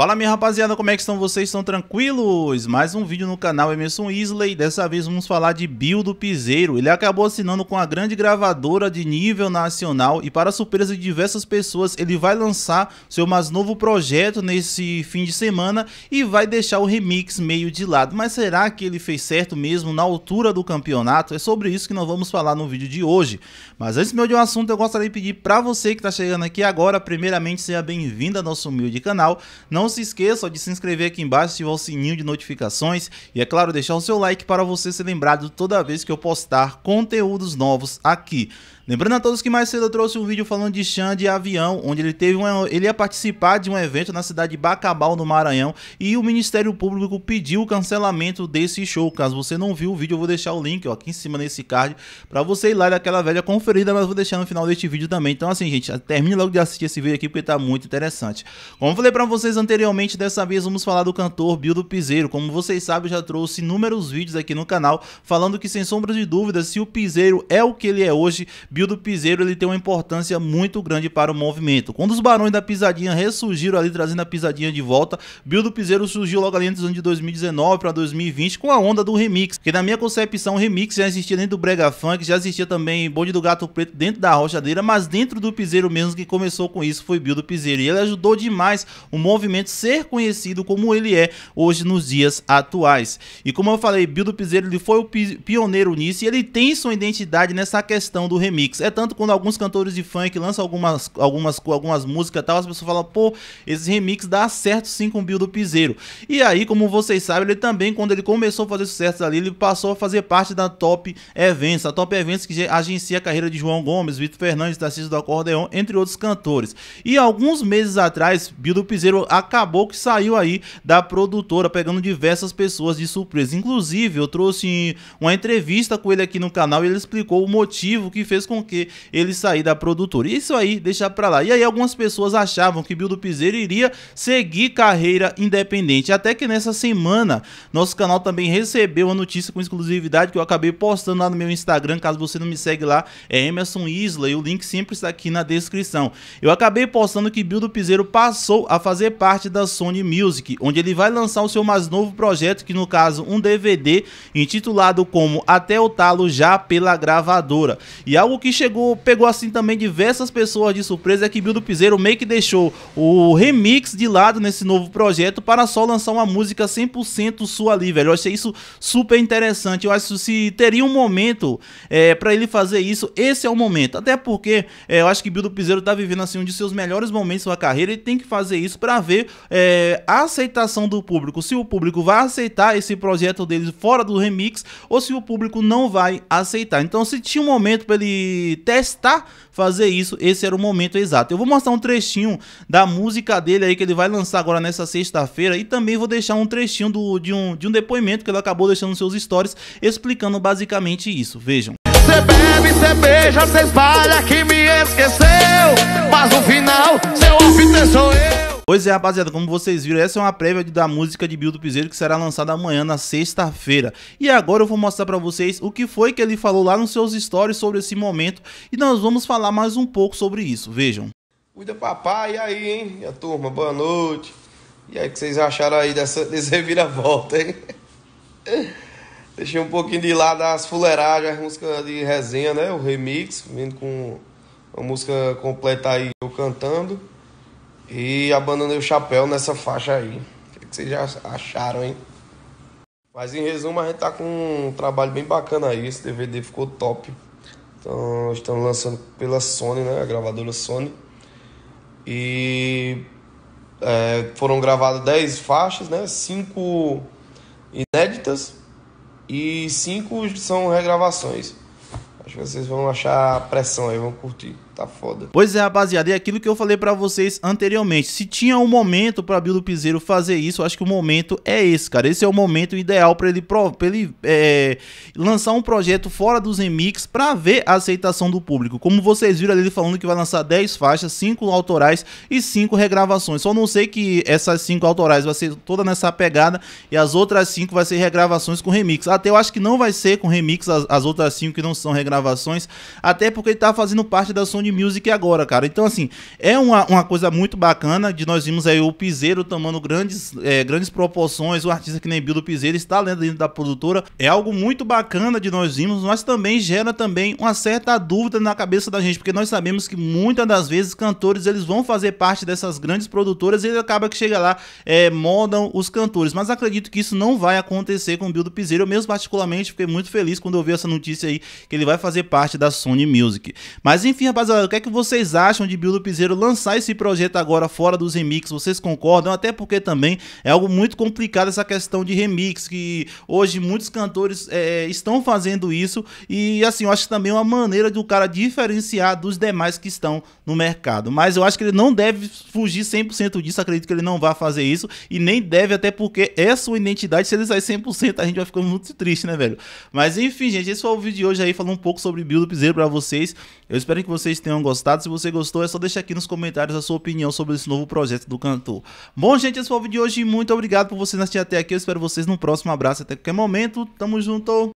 Fala minha rapaziada, como é que estão vocês? Estão tranquilos? Mais um vídeo no canal Emerson Isley, dessa vez vamos falar de Bill do Piseiro. Ele acabou assinando com a grande gravadora de nível nacional e para surpresa de diversas pessoas, ele vai lançar seu mais novo projeto nesse fim de semana e vai deixar o remix meio de lado. Mas será que ele fez certo mesmo na altura do campeonato? É sobre isso que nós vamos falar no vídeo de hoje. Mas antes meu de um assunto, eu gostaria de pedir para você que está chegando aqui agora, primeiramente seja bem-vindo ao nosso humilde canal. Não se esqueça de se inscrever aqui embaixo, ativar o sininho de notificações e, é claro, deixar o seu like para você ser lembrado toda vez que eu postar conteúdos novos aqui. Lembrando a todos que mais cedo eu trouxe um vídeo falando de Xande de avião, onde ele teve uma, ele ia participar de um evento na cidade de Bacabal, no Maranhão, e o Ministério Público pediu o cancelamento desse show. Caso você não viu o vídeo, eu vou deixar o link ó, aqui em cima nesse card para você ir lá daquela velha conferida, mas vou deixar no final deste vídeo também. Então assim, gente, termine logo de assistir esse vídeo aqui porque tá muito interessante. Como eu falei para vocês anteriormente, anteriormente, dessa vez vamos falar do cantor Bildo Piseiro. Como vocês sabem, eu já trouxe inúmeros vídeos aqui no canal falando que, sem sombra de dúvida, se o Piseiro é o que ele é hoje, Bildo Piseiro ele tem uma importância muito grande para o movimento. Quando os Barões da Pisadinha ressurgiram ali, trazendo a Pisadinha de volta, Bildo Piseiro surgiu logo ali entre anos de 2019 para 2020 com a onda do remix, que na minha concepção, remix já existia dentro do Brega Funk, já existia também Bonde do Gato Preto dentro da Rochadeira, mas dentro do Piseiro mesmo que começou com isso foi Bildo Piseiro. E ele ajudou demais o movimento ser conhecido como ele é hoje nos dias atuais. E como eu falei, Bildo Piseiro ele foi o pioneiro nisso e ele tem sua identidade nessa questão do remix. É tanto quando alguns cantores de funk lançam algumas, algumas, algumas músicas e tal, as pessoas falam, pô, esse remix dá certo sim com o Bildo Piseiro. E aí, como vocês sabem, ele também, quando ele começou a fazer sucesso ali, ele passou a fazer parte da Top Events, a Top Events que agencia a carreira de João Gomes, Vitor Fernandes, Tarcísio do Acordeon, entre outros cantores. E alguns meses atrás, Bildo Piseiro acabou que saiu aí da produtora, pegando diversas pessoas de surpresa. Inclusive, eu trouxe uma entrevista com ele aqui no canal e ele explicou o motivo que fez com que ele sair da produtora. E isso aí, deixa pra lá. E aí algumas pessoas achavam que Bildo Piseiro iria seguir carreira independente. Até que nessa semana, nosso canal também recebeu a notícia com exclusividade que eu acabei postando lá no meu Instagram, caso você não me segue lá, é Emerson Isla e o link sempre está aqui na descrição. Eu acabei postando que Bildo Piseiro passou a fazer parte parte da Sony Music, onde ele vai lançar o seu mais novo projeto, que no caso um DVD, intitulado como Até o Talo Já pela gravadora. E algo que chegou, pegou assim também diversas pessoas de surpresa é que Bildo Piseiro meio que deixou o remix de lado nesse novo projeto para só lançar uma música 100% sua ali, velho. Eu achei isso super interessante. Eu acho que se teria um momento é, para ele fazer isso, esse é o momento. Até porque é, eu acho que Bildo Piseiro tá vivendo assim um de seus melhores momentos da sua carreira e tem que fazer isso para ver é, a aceitação do público, se o público vai aceitar esse projeto deles fora do remix ou se o público não vai aceitar. Então, se tinha um momento para ele testar fazer isso, esse era o momento exato. Eu vou mostrar um trechinho da música dele aí que ele vai lançar agora nessa sexta-feira e também vou deixar um trechinho do, de, um, de um depoimento que ele acabou deixando nos seus stories explicando basicamente isso. Vejam. Cê bebe, cê beija, cê espalha que me esqueceu, mas no final seu sou eu. Pois é, rapaziada, como vocês viram, essa é uma prévia da música de Bill Piseiro que será lançada amanhã, na sexta-feira. E agora eu vou mostrar pra vocês o que foi que ele falou lá nos seus stories sobre esse momento e nós vamos falar mais um pouco sobre isso, vejam. Cuida papai, e aí, hein? Minha turma, boa noite. E aí, o que vocês acharam aí dessa, desse reviravolta, hein? Deixei um pouquinho de lado as fuleiragens, as músicas de resenha, né? O remix, vindo com a música completa aí, eu cantando. E abandonei o chapéu nessa faixa aí. O é que vocês já acharam, hein? Mas em resumo, a gente tá com um trabalho bem bacana aí. Esse DVD ficou top. Então, estamos lançando pela Sony, né? A gravadora Sony. E é, foram gravadas 10 faixas, né? 5 inéditas e 5 são regravações. Acho que vocês vão achar pressão aí, vão curtir tá foda. Pois é, rapaziada, é aquilo que eu falei para vocês anteriormente. Se tinha um momento para Bildo Piseiro fazer isso, eu acho que o momento é esse, cara. Esse é o momento ideal para ele, pra ele é, lançar um projeto fora dos remix para ver a aceitação do público. Como vocês viram ali, ele falando que vai lançar 10 faixas, 5 autorais e 5 regravações. Só não sei que essas 5 autorais vai ser toda nessa pegada e as outras 5 vai ser regravações com remix. Até eu acho que não vai ser com remix as, as outras 5 que não são regravações, até porque ele tá fazendo parte da Sony music agora, cara. Então, assim, é uma, uma coisa muito bacana de nós vimos aí o Piseiro tomando grandes, é, grandes proporções, o artista que nem Bill do Piseiro está dentro da produtora. É algo muito bacana de nós vimos, mas também gera também uma certa dúvida na cabeça da gente, porque nós sabemos que muitas das vezes cantores eles vão fazer parte dessas grandes produtoras e ele acaba que chega lá, é, moldam os cantores. Mas acredito que isso não vai acontecer com o Bill do Piseiro. Eu mesmo, particularmente, fiquei muito feliz quando eu vi essa notícia aí que ele vai fazer parte da Sony Music. Mas enfim, rapaziada o que é que vocês acham de Bildo Piseiro lançar esse projeto agora fora dos remixes? Vocês concordam? Até porque também é algo muito complicado essa questão de remix, que hoje muitos cantores é, estão fazendo isso e assim, eu acho também é uma maneira de o um cara diferenciar dos demais que estão no mercado. Mas eu acho que ele não deve fugir 100% disso, acredito que ele não vá fazer isso e nem deve, até porque é sua identidade, se ele sair 100% a gente vai ficando muito triste, né, velho? Mas enfim, gente, esse foi o vídeo de hoje aí, falando um pouco sobre Bildo Piseiro para vocês. Eu espero que vocês tenham gostado. Se você gostou, é só deixar aqui nos comentários a sua opinião sobre esse novo projeto do cantor. Bom, gente, esse foi o vídeo de hoje. Muito obrigado por vocês assistirem até aqui. Eu espero vocês no próximo abraço. Até qualquer momento. Tamo junto.